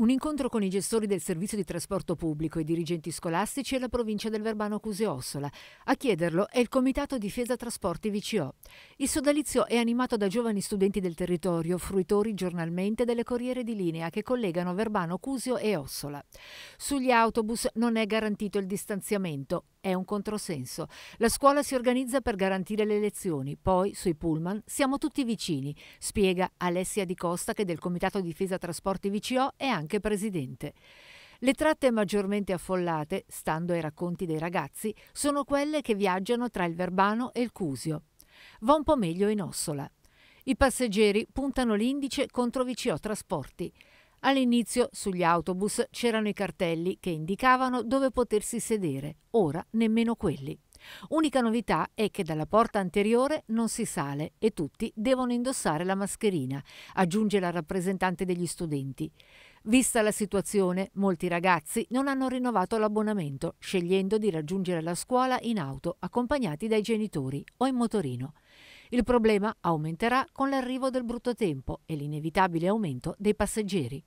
Un incontro con i gestori del servizio di trasporto pubblico e dirigenti scolastici e la provincia del Verbano Cuse-Ossola. A chiederlo è il Comitato Difesa Trasporti VCO. Il sodalizio è animato da giovani studenti del territorio, fruitori giornalmente delle corriere di linea che collegano Verbano, Cusio e Ossola. Sugli autobus non è garantito il distanziamento. È un controsenso. La scuola si organizza per garantire le lezioni, poi sui pullman siamo tutti vicini, spiega Alessia Di Costa che del Comitato Difesa Trasporti VCO è anche presidente. Le tratte maggiormente affollate, stando ai racconti dei ragazzi, sono quelle che viaggiano tra il Verbano e il Cusio. Va un po' meglio in Ossola. I passeggeri puntano l'indice contro VCO Trasporti. All'inizio sugli autobus c'erano i cartelli che indicavano dove potersi sedere, ora nemmeno quelli. Unica novità è che dalla porta anteriore non si sale e tutti devono indossare la mascherina, aggiunge la rappresentante degli studenti. Vista la situazione, molti ragazzi non hanno rinnovato l'abbonamento, scegliendo di raggiungere la scuola in auto, accompagnati dai genitori o in motorino. Il problema aumenterà con l'arrivo del brutto tempo e l'inevitabile aumento dei passeggeri.